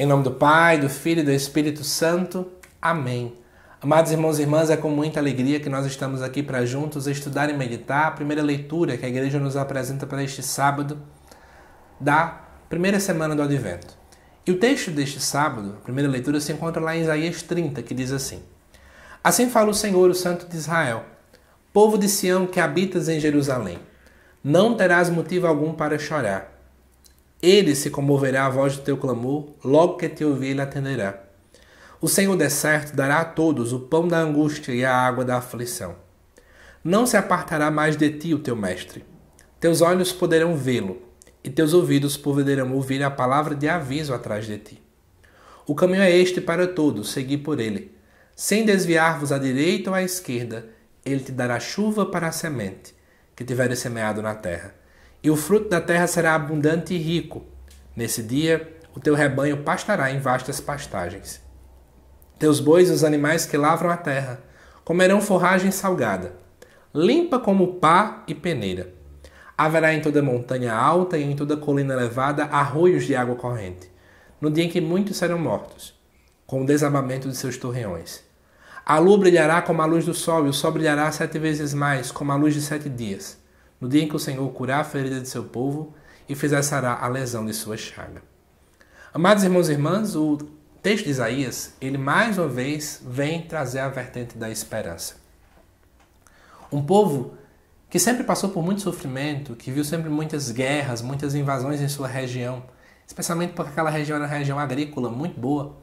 Em nome do Pai, do Filho e do Espírito Santo. Amém. Amados irmãos e irmãs, é com muita alegria que nós estamos aqui para juntos estudar e meditar a primeira leitura que a igreja nos apresenta para este sábado da primeira semana do Advento. E o texto deste sábado, a primeira leitura, se encontra lá em Isaías 30, que diz assim: Assim fala o Senhor, o Santo de Israel, povo de Sião que habitas em Jerusalém, não terás motivo algum para chorar ele se comoverá à voz do teu clamor, logo que te ouvir, ele atenderá. O Senhor deserto dará a todos o pão da angústia e a água da aflição. Não se apartará mais de ti o teu mestre. Teus olhos poderão vê-lo, e teus ouvidos poderão ouvir a palavra de aviso atrás de ti. O caminho é este para todos, segui por ele. Sem desviar-vos à direita ou à esquerda, ele te dará chuva para a semente, que tiveres semeado na terra e o fruto da terra será abundante e rico. Nesse dia, o teu rebanho pastará em vastas pastagens. Teus bois e os animais que lavram a terra comerão forragem salgada, limpa como pá e peneira. Haverá em toda montanha alta e em toda colina elevada arroios de água corrente, no dia em que muitos serão mortos, com o desabamento de seus torreões. A lua brilhará como a luz do sol, e o sol brilhará sete vezes mais, como a luz de sete dias no dia em que o Senhor curar a ferida de seu povo e fizer sarar a lesão de sua chaga. Amados irmãos e irmãs, o texto de Isaías, ele mais uma vez vem trazer a vertente da esperança. Um povo que sempre passou por muito sofrimento, que viu sempre muitas guerras, muitas invasões em sua região, especialmente porque aquela região era uma região agrícola muito boa.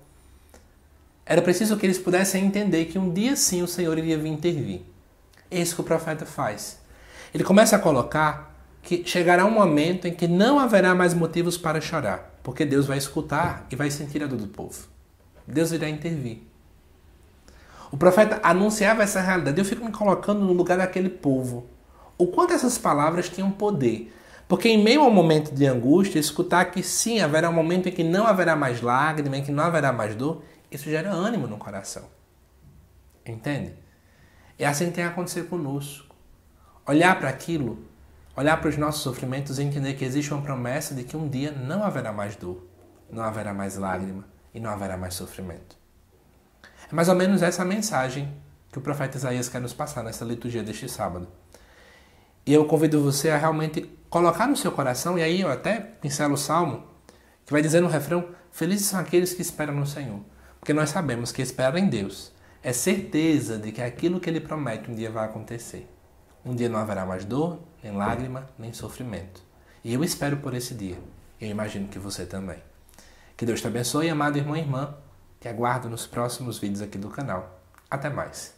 Era preciso que eles pudessem entender que um dia sim o Senhor iria vir intervir. É isso que o profeta faz. Ele começa a colocar que chegará um momento em que não haverá mais motivos para chorar, porque Deus vai escutar e vai sentir a dor do povo. Deus irá intervir. O profeta anunciava essa realidade. Eu fico me colocando no lugar daquele povo. O quanto essas palavras tinham poder. Porque em meio ao momento de angústia, escutar que sim, haverá um momento em que não haverá mais lágrima, em que não haverá mais dor, isso gera ânimo no coração. Entende? É assim que tem acontecido acontecer conosco olhar para aquilo, olhar para os nossos sofrimentos e entender que existe uma promessa de que um dia não haverá mais dor, não haverá mais lágrima e não haverá mais sofrimento. É mais ou menos essa a mensagem que o profeta Isaías quer nos passar nessa liturgia deste sábado. E eu convido você a realmente colocar no seu coração, e aí eu até pincelo o salmo, que vai dizer no refrão: Felizes são aqueles que esperam no Senhor, porque nós sabemos que esperar em Deus é certeza de que aquilo que ele promete um dia vai acontecer. Um dia não haverá mais dor, nem lágrima, nem sofrimento. E eu espero por esse dia. Eu imagino que você também. Que Deus te abençoe, amado irmão e irmã. Te aguardo nos próximos vídeos aqui do canal. Até mais!